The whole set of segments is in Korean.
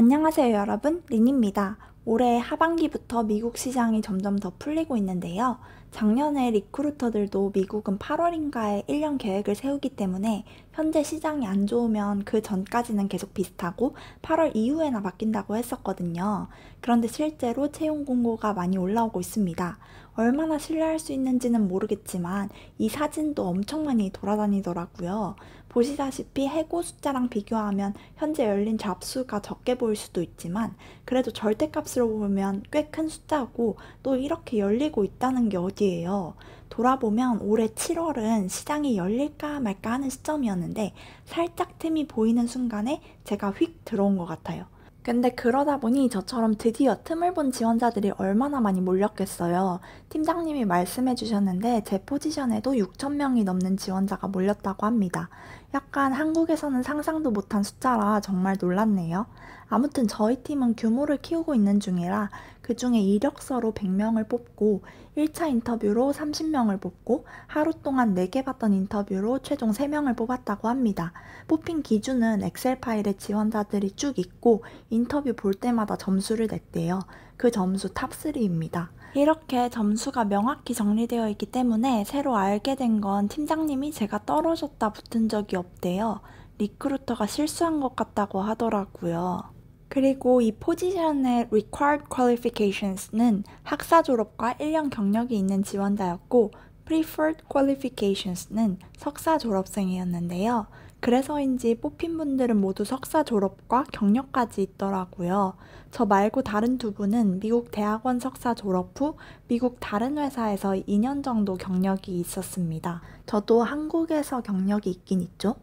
안녕하세요 여러분 린입니다. 올해 하반기부터 미국 시장이 점점 더 풀리고 있는데요. 작년에 리크루터들도 미국은 8월인가에 1년 계획을 세우기 때문에 현재 시장이 안 좋으면 그 전까지는 계속 비슷하고 8월 이후에나 바뀐다고 했었거든요. 그런데 실제로 채용 공고가 많이 올라오고 있습니다. 얼마나 신뢰할 수 있는지는 모르겠지만 이 사진도 엄청 많이 돌아다니더라고요. 보시다시피 해고 숫자랑 비교하면 현재 열린 잡수가 적게 보일 수도 있지만 그래도 절대값으로 보면 꽤 큰 숫자고 또 이렇게 열리고 있다는 게 어디예요. 돌아보면 올해 7월은 시장이 열릴까 말까 하는 시점이었는데 살짝 틈이 보이는 순간에 제가 휙 들어온 것 같아요. 근데 그러다 보니 저처럼 드디어 틈을 본 지원자들이 얼마나 많이 몰렸겠어요. 팀장님이 말씀해 주셨는데 제 포지션에도 6천명이 넘는 지원자가 몰렸다고 합니다. 약간 한국에서는 상상도 못한 숫자라 정말 놀랐네요. 아무튼 저희 팀은 규모를 키우고 있는 중이라 그 중에 이력서로 100명을 뽑고 1차 인터뷰로 30명을 뽑고 하루 동안 4개 봤던 인터뷰로 최종 3명을 뽑았다고 합니다. 뽑힌 기준은 엑셀 파일에 지원자들이 쭉 있고 인터뷰 볼 때마다 점수를 냈대요. 그 점수 탑3입니다. 이렇게 점수가 명확히 정리되어 있기 때문에 새로 알게 된 건 팀장님이 제가 떨어졌다 붙은 적이 없대요. 리크루터가 실수한 것 같다고 하더라고요. 그리고 이 포지션의 Required Qualifications는 학사 졸업과 1년 경력이 있는 지원자였고 Preferred Qualifications는 석사 졸업생이었는데요. 그래서인지 뽑힌 분들은 모두 석사 졸업과 경력까지 있더라고요. 저 말고 다른 두 분은 미국 대학원 석사 졸업 후 미국 다른 회사에서 2년 정도 경력이 있었습니다. 저도 한국에서 경력이 있긴 있죠.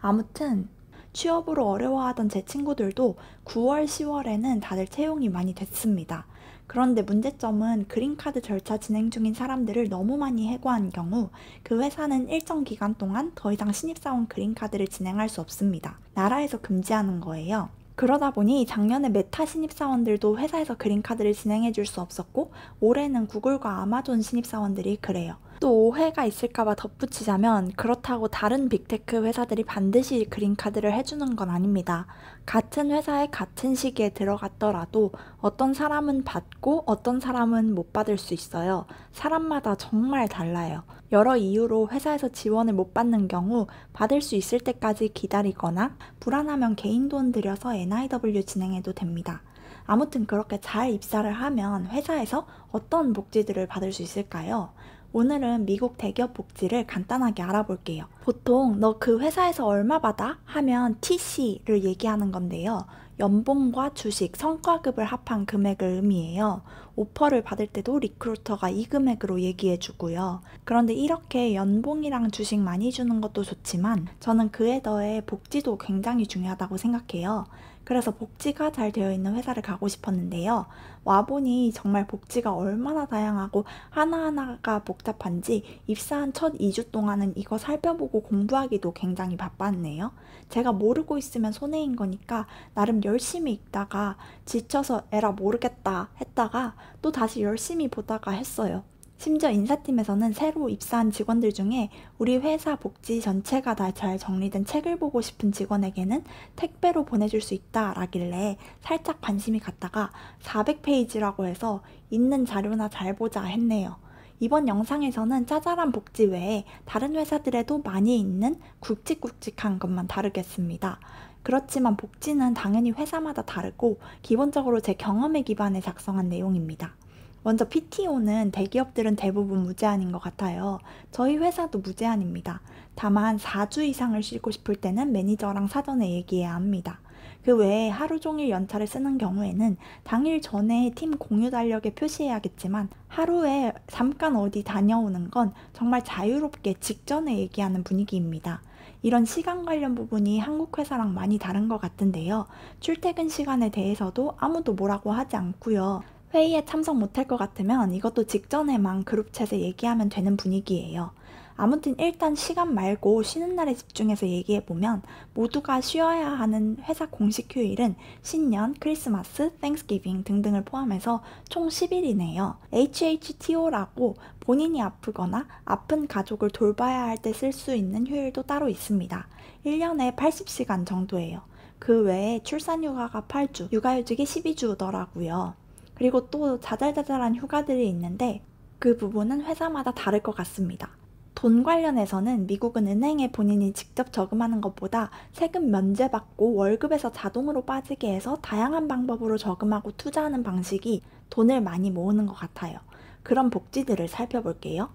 아무튼 취업으로 어려워하던 제 친구들도 9월, 10월에는 다들 채용이 많이 됐습니다. 그런데 문제점은 그린카드 절차 진행 중인 사람들을 너무 많이 해고한 경우 그 회사는 일정 기간 동안 더 이상 신입사원 그린카드를 진행할 수 없습니다. 나라에서 금지하는 거예요. 그러다 보니 작년에 메타 신입사원들도 회사에서 그린카드를 진행해 줄 수 없었고 올해는 구글과 아마존 신입사원들이 그래요. 또 오해가 있을까봐 덧붙이자면 그렇다고 다른 빅테크 회사들이 반드시 그린카드를 해주는 건 아닙니다. 같은 회사에 같은 시기에 들어갔더라도 어떤 사람은 받고 어떤 사람은 못 받을 수 있어요. 사람마다 정말 달라요. 여러 이유로 회사에서 지원을 못 받는 경우 받을 수 있을 때까지 기다리거나 불안하면 개인 돈 들여서 NIW 진행해도 됩니다. 아무튼 그렇게 잘 입사를 하면 회사에서 어떤 복지들을 받을 수 있을까요? 오늘은 미국 대기업 복지를 간단하게 알아볼게요. 보통 너 그 회사에서 얼마 받아? 하면 TC를 얘기하는 건데요. 연봉과 주식, 성과급을 합한 금액을 의미해요. 오퍼를 받을 때도 리크루터가 이 금액으로 얘기해 주고요. 그런데 이렇게 연봉이랑 주식 많이 주는 것도 좋지만 저는 그에 더해 복지도 굉장히 중요하다고 생각해요. 그래서 복지가 잘 되어 있는 회사를 가고 싶었는데요. 와보니 정말 복지가 얼마나 다양하고 하나하나가 복잡한지 입사한 첫 2주 동안은 이거 살펴보고 공부하기도 굉장히 바빴네요. 제가 모르고 있으면 손해인 거니까 나름 열심히 읽다가 지쳐서 에라 모르겠다 했다가 또 다시 열심히 보다가 했어요. 심지어 인사팀에서는 새로 입사한 직원들 중에 우리 회사 복지 전체가 다 잘 정리된 책을 보고 싶은 직원에게는 택배로 보내줄 수 있다 라길래 살짝 관심이 갔다가 400페이지라고 해서 있는 자료나 잘 보자 했네요. 이번 영상에서는 짜잘한 복지 외에 다른 회사들에도 많이 있는 굵직굵직한 것만 다루겠습니다. 그렇지만 복지는 당연히 회사마다 다르고 기본적으로 제 경험에 기반해 작성한 내용입니다. 먼저 PTO는 대기업들은 대부분 무제한인 것 같아요. 저희 회사도 무제한입니다. 다만 4주 이상을 쉬고 싶을 때는 매니저랑 사전에 얘기해야 합니다. 그 외에 하루 종일 연차를 쓰는 경우에는 당일 전에 팀 공유 달력에 표시해야겠지만 하루에 잠깐 어디 다녀오는 건 정말 자유롭게 직전에 얘기하는 분위기입니다. 이런 시간 관련 부분이 한국 회사랑 많이 다른 것 같은데요. 출퇴근 시간에 대해서도 아무도 뭐라고 하지 않고요. 회의에 참석 못할 것 같으면 이것도 직전에만 그룹챗에 얘기하면 되는 분위기예요. 아무튼 일단 시간 말고 쉬는 날에 집중해서 얘기해보면 모두가 쉬어야 하는 회사 공식 휴일은 신년, 크리스마스, 땡스기빙 등등을 포함해서 총 10일이네요. HHTO라고 본인이 아프거나 아픈 가족을 돌봐야 할 때 쓸 수 있는 휴일도 따로 있습니다. 1년에 80시간 정도예요. 그 외에 출산휴가가 8주, 육아휴직이 12주더라고요. 그리고 또 자잘자잘한 휴가들이 있는데 그 부분은 회사마다 다를 것 같습니다. 돈 관련해서는 미국은 은행에 본인이 직접 저금하는 것보다 세금 면제받고 월급에서 자동으로 빠지게 해서 다양한 방법으로 저금하고 투자하는 방식이 돈을 많이 모으는 것 같아요. 그런 복지들을 살펴볼게요.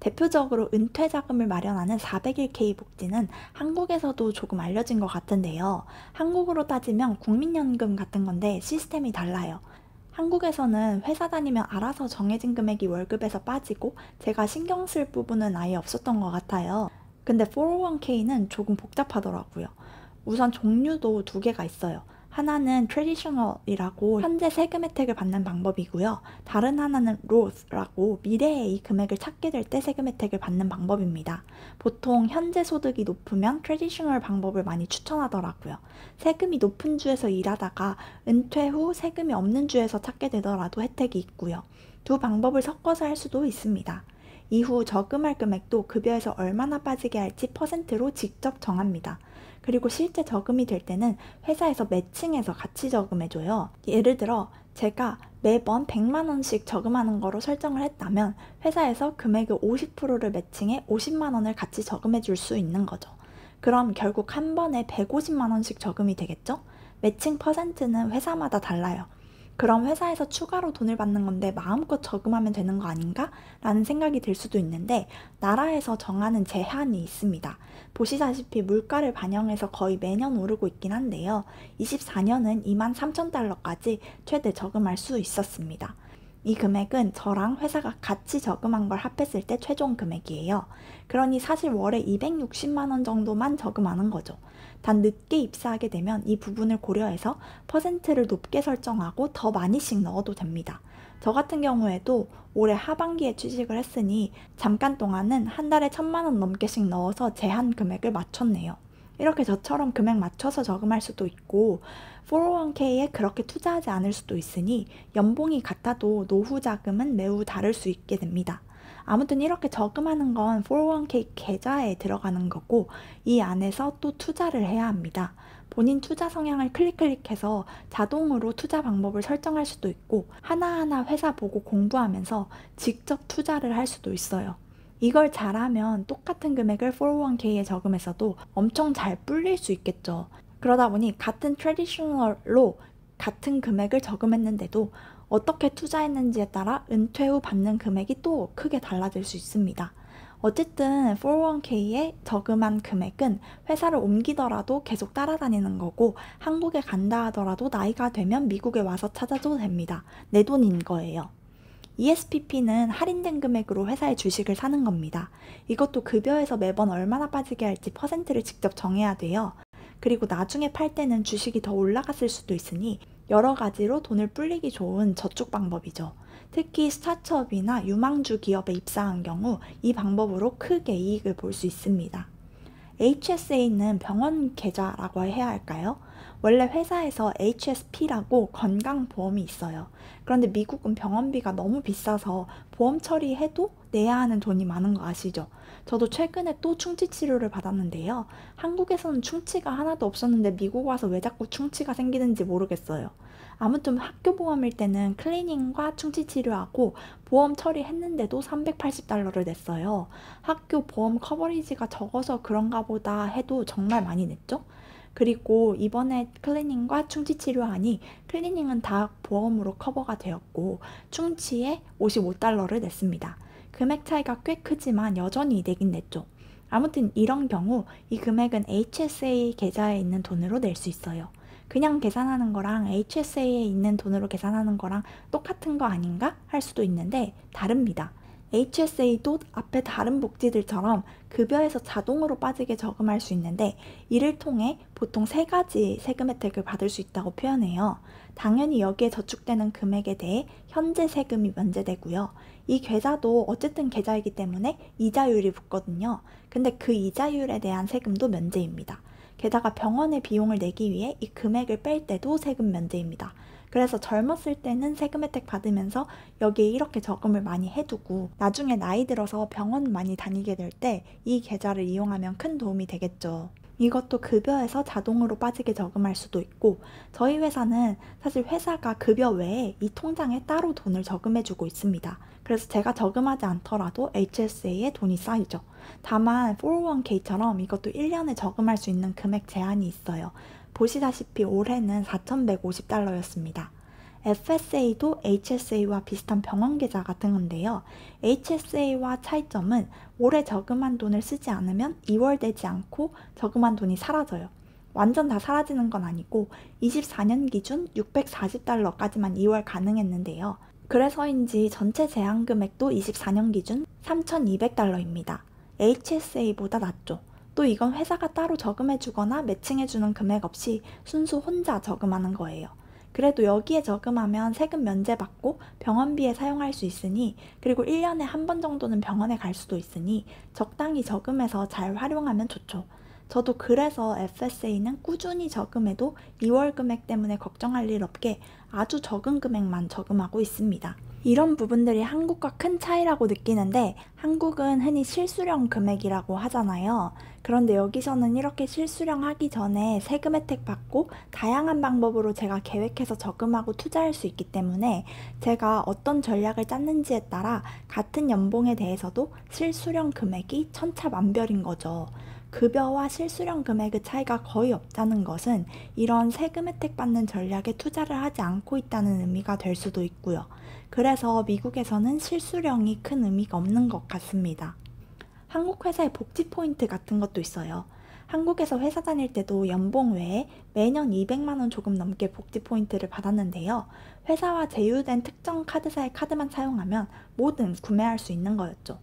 대표적으로 은퇴 자금을 마련하는 401k 복지는 한국에서도 조금 알려진 것 같은데요. 한국으로 따지면 국민연금 같은 건데 시스템이 달라요. 한국에서는 회사 다니면 알아서 정해진 금액이 월급에서 빠지고 제가 신경 쓸 부분은 아예 없었던 것 같아요. 근데 401k는 조금 복잡하더라고요. 우선 종류도 두 개가 있어요. 하나는 트레디셔널이라고 현재 세금 혜택을 받는 방법이고요. 다른 하나는 로스라고 미래에이 금액을 찾게 될 때 세금 혜택을 받는 방법입니다. 보통 현재 소득이 높으면 트레디셔널 방법을 많이 추천하더라고요. 세금이 높은 주에서 일하다가 은퇴 후 세금이 없는 주에서 찾게 되더라도 혜택이 있고요. 두 방법을 섞어서 할 수도 있습니다. 이후 저금할 금액도 급여에서 얼마나 빠지게 할지 퍼센트로 직접 정합니다. 그리고 실제 저금이 될 때는 회사에서 매칭해서 같이 저금해줘요. 예를 들어 제가 매번 100만원씩 저금하는 거로 설정을 했다면 회사에서 금액의 50%를 매칭해 50만원을 같이 저금해 줄 수 있는 거죠. 그럼 결국 한 번에 150만원씩 저금이 되겠죠? 매칭 퍼센트는 회사마다 달라요. 그럼 회사에서 추가로 돈을 받는 건데 마음껏 저금하면 되는 거 아닌가? 라는 생각이 들 수도 있는데 나라에서 정하는 제한이 있습니다. 보시다시피 물가를 반영해서 거의 매년 오르고 있긴 한데요. 24년은 2만 3천 달러까지 최대 저금할 수 있었습니다. 이 금액은 저랑 회사가 같이 저금한 걸 합했을 때 최종 금액이에요. 그러니 사실 월에 260만 원 정도만 저금하는 거죠. 단 늦게 입사하게 되면 이 부분을 고려해서 퍼센트를 높게 설정하고 더 많이씩 넣어도 됩니다. 저 같은 경우에도 올해 하반기에 취직을 했으니 잠깐 동안은 한 달에 천만 원 넘게씩 넣어서 제한 금액을 맞췄네요. 이렇게 저처럼 금액 맞춰서 저금할 수도 있고 401k에 그렇게 투자하지 않을 수도 있으니 연봉이 같아도 노후 자금은 매우 다를 수 있게 됩니다. 아무튼 이렇게 저금하는 건 401k 계좌에 들어가는 거고 이 안에서 또 투자를 해야 합니다. 본인 투자 성향을 클릭 클릭해서 자동으로 투자 방법을 설정할 수도 있고 하나하나 회사 보고 공부하면서 직접 투자를 할 수도 있어요. 이걸 잘하면 똑같은 금액을 401k에 저금해서도 엄청 잘 불릴 수 있겠죠. 그러다 보니 같은 트레디셔널로 같은 금액을 저금했는데도 어떻게 투자했는지에 따라 은퇴 후 받는 금액이 또 크게 달라질 수 있습니다. 어쨌든 4 0 1 k 의 저금한 금액은 회사를 옮기더라도 계속 따라다니는 거고 한국에 간다 하더라도 나이가 되면 미국에 와서 찾아줘도 됩니다. 내 돈인 거예요. ESPP는 할인된 금액으로 회사의 주식을 사는 겁니다. 이것도 급여에서 매번 얼마나 빠지게 할지 퍼센트를 직접 정해야 돼요. 그리고 나중에 팔 때는 주식이 더 올라갔을 수도 있으니 여러 가지로 돈을 불리기 좋은 저축 방법이죠. 특히 스타트업이나 유망주 기업에 입사한 경우 이 방법으로 크게 이익을 볼 수 있습니다. HSA는 병원 계좌라고 해야 할까요? 원래 회사에서 HSP라고 건강보험이 있어요. 그런데 미국은 병원비가 너무 비싸서 보험 처리해도 내야 하는 돈이 많은 거 아시죠? 저도 최근에 또 충치 치료를 받았는데요. 한국에서는 충치가 하나도 없었는데 미국 와서 왜 자꾸 충치가 생기는지 모르겠어요. 아무튼 학교 보험일 때는 클리닝과 충치 치료하고 보험 처리했는데도 380달러를 냈어요. 학교 보험 커버리지가 적어서 그런가 보다 해도 정말 많이 냈죠? 그리고 이번에 클리닝과 충치 치료하니 클리닝은 다 보험으로 커버가 되었고 충치에 55달러를 냈습니다. 금액 차이가 꽤 크지만 여전히 내긴 냈죠. 아무튼 이런 경우 이 금액은 HSA 계좌에 있는 돈으로 낼 수 있어요. 그냥 계산하는 거랑 HSA에 있는 돈으로 계산하는 거랑 똑같은 거 아닌가 할 수도 있는데 다릅니다. HSA도 앞에 다른 복지들처럼 급여에서 자동으로 빠지게 저금할 수 있는데 이를 통해 보통 세 가지 세금 혜택을 받을 수 있다고 표현해요. 당연히 여기에 저축되는 금액에 대해 현재 세금이 면제되고요. 이 계좌도 어쨌든 계좌이기 때문에 이자율이 붙거든요. 근데 그 이자율에 대한 세금도 면제입니다. 게다가 병원의 비용을 내기 위해 이 금액을 뺄 때도 세금 면제입니다. 그래서 젊었을 때는 세금 혜택 받으면서 여기에 이렇게 적금을 많이 해두고 나중에 나이 들어서 병원 많이 다니게 될 때 이 계좌를 이용하면 큰 도움이 되겠죠. 이것도 급여에서 자동으로 빠지게 저금할 수도 있고 저희 회사는 사실 회사가 급여 외에 이 통장에 따로 돈을 저금해주고 있습니다. 그래서 제가 저금하지 않더라도 HSA에 돈이 쌓이죠. 다만 401k처럼 이것도 1년에 저금할 수 있는 금액 제한이 있어요. 보시다시피 올해는 4,150달러였습니다. FSA도 HSA와 비슷한 병원계좌 같은 건데요 HSA와 차이점은 올해 저금한 돈을 쓰지 않으면 2월 되지 않고 저금한 돈이 사라져요. 완전 다 사라지는 건 아니고 24년 기준 640달러까지만 2월 가능했는데요. 그래서인지 전체 제한 금액도 24년 기준 3,200달러입니다. HSA보다 낮죠. 또 이건 회사가 따로 저금해주거나 매칭해주는 금액 없이 순수 혼자 저금하는 거예요. 그래도 여기에 저금하면 세금 면제받고 병원비에 사용할 수 있으니 그리고 1년에 한 번 정도는 병원에 갈 수도 있으니 적당히 저금해서 잘 활용하면 좋죠. 저도 그래서 FSA는 꾸준히 저금해도 2월 금액 때문에 걱정할 일 없게 아주 적은 금액만 저금하고 있습니다. 이런 부분들이 한국과 큰 차이라고 느끼는데 한국은 흔히 실수령 금액이라고 하잖아요. 그런데 여기서는 이렇게 실수령 하기 전에 세금 혜택 받고 다양한 방법으로 제가 계획해서 저금하고 투자할 수 있기 때문에 제가 어떤 전략을 짰는지에 따라 같은 연봉에 대해서도 실수령 금액이 천차만별인 거죠. 급여와 실수령 금액의 차이가 거의 없다는 것은 이런 세금 혜택 받는 전략에 투자를 하지 않고 있다는 의미가 될 수도 있고요. 그래서 미국에서는 실수령이 큰 의미가 없는 것 같습니다. 한국 회사의 복지 포인트 같은 것도 있어요. 한국에서 회사 다닐 때도 연봉 외에 매년 200만원 조금 넘게 복지 포인트를 받았는데요. 회사와 제휴된 특정 카드사의 카드만 사용하면 뭐든 구매할 수 있는 거였죠.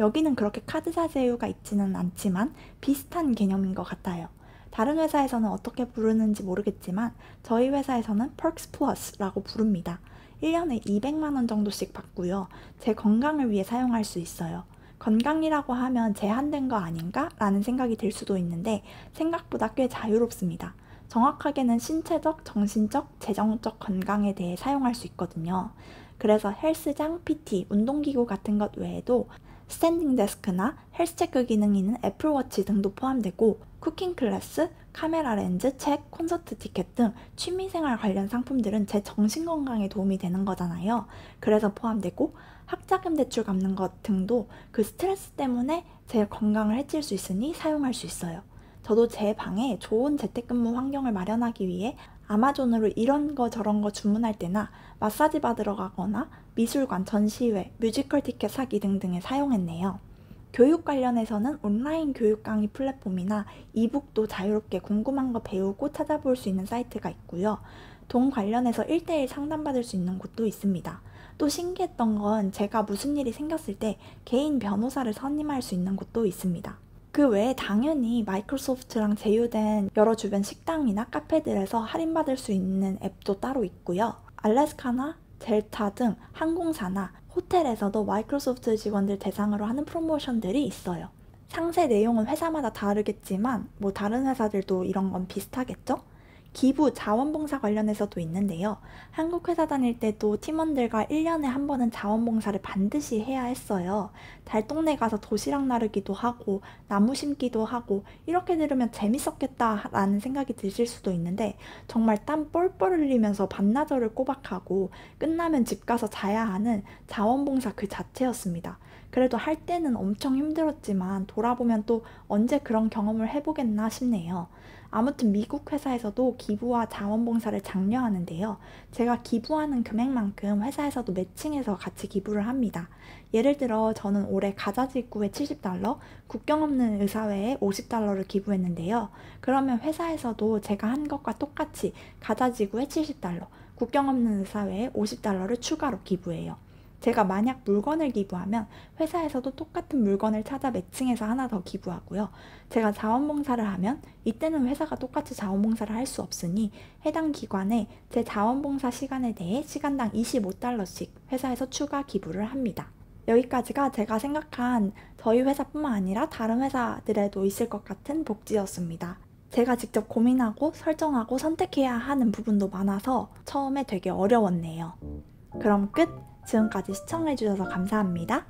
여기는 그렇게 카드사 제휴가 있지는 않지만 비슷한 개념인 것 같아요. 다른 회사에서는 어떻게 부르는지 모르겠지만 저희 회사에서는 Perks Plus라고 부릅니다. 1년에 200만원 정도씩 받고요. 제 건강을 위해 사용할 수 있어요. 건강이라고 하면 제한된 거 아닌가? 라는 생각이 들 수도 있는데 생각보다 꽤 자유롭습니다. 정확하게는 신체적, 정신적, 재정적 건강에 대해 사용할 수 있거든요. 그래서 헬스장, PT, 운동기구 같은 것 외에도 스탠딩 데스크나 헬스체크 기능이 있는 애플워치 등도 포함되고 쿠킹 클래스, 카메라 렌즈, 책, 콘서트 티켓 등 취미생활 관련 상품들은 제 정신 건강에 도움이 되는 거잖아요. 그래서 포함되고 학자금 대출 갚는 것 등도 그 스트레스 때문에 제 건강을 해칠 수 있으니 사용할 수 있어요. 저도 제 방에 좋은 재택근무 환경을 마련하기 위해 아마존으로 이런 거 저런 거 주문할 때나 마사지 받으러 가거나 미술관 전시회, 뮤지컬 티켓 사기 등등에 사용했네요. 교육 관련해서는 온라인 교육 강의 플랫폼이나 이북도 자유롭게 궁금한 거 배우고 찾아볼 수 있는 사이트가 있고요. 돈 관련해서 1대1 상담받을 수 있는 곳도 있습니다. 또 신기했던 건 제가 무슨 일이 생겼을 때 개인 변호사를 선임할 수 있는 곳도 있습니다. 그 외에 당연히 마이크로소프트랑 제휴된 여러 주변 식당이나 카페들에서 할인받을 수 있는 앱도 따로 있고요. 알래스카나 델타 등 항공사나 호텔에서도 마이크로소프트 직원들 대상으로 하는 프로모션들이 있어요. 상세 내용은 회사마다 다르겠지만 뭐 다른 회사들도 이런 건 비슷하겠죠? 기부 자원봉사 관련해서도 있는데요. 한국 회사 다닐 때도 팀원들과 1년에 한 번은 자원봉사를 반드시 해야 했어요. 달동네 가서 도시락 나르기도 하고 나무 심기도 하고 이렇게 들으면 재밌었겠다라는 생각이 드실 수도 있는데 정말 땀 뻘뻘 흘리면서 밤나절을 꼬박하고 끝나면 집 가서 자야 하는 자원봉사 그 자체였습니다. 그래도 할 때는 엄청 힘들었지만 돌아보면 또 언제 그런 경험을 해보겠나 싶네요. 아무튼 미국 회사에서도 기부와 자원봉사를 장려하는데요. 제가 기부하는 금액만큼 회사에서도 매칭해서 같이 기부를 합니다. 예를 들어 저는 올해 가자지구에 70달러, 국경 없는 의사회에 50달러를 기부했는데요. 그러면 회사에서도 제가 한 것과 똑같이 가자지구에 70달러, 국경 없는 의사회에 50달러를 추가로 기부해요. 제가 만약 물건을 기부하면 회사에서도 똑같은 물건을 찾아 매칭해서 하나 더 기부하고요. 제가 자원봉사를 하면 이때는 회사가 똑같이 자원봉사를 할 수 없으니 해당 기관에 제 자원봉사 시간에 대해 시간당 25달러씩 회사에서 추가 기부를 합니다. 여기까지가 제가 생각한 저희 회사뿐만 아니라 다른 회사들에도 있을 것 같은 복지였습니다. 제가 직접 고민하고 설정하고 선택해야 하는 부분도 많아서 처음에 되게 어려웠네요. 그럼 끝! 지금까지 시청해주셔서 감사합니다.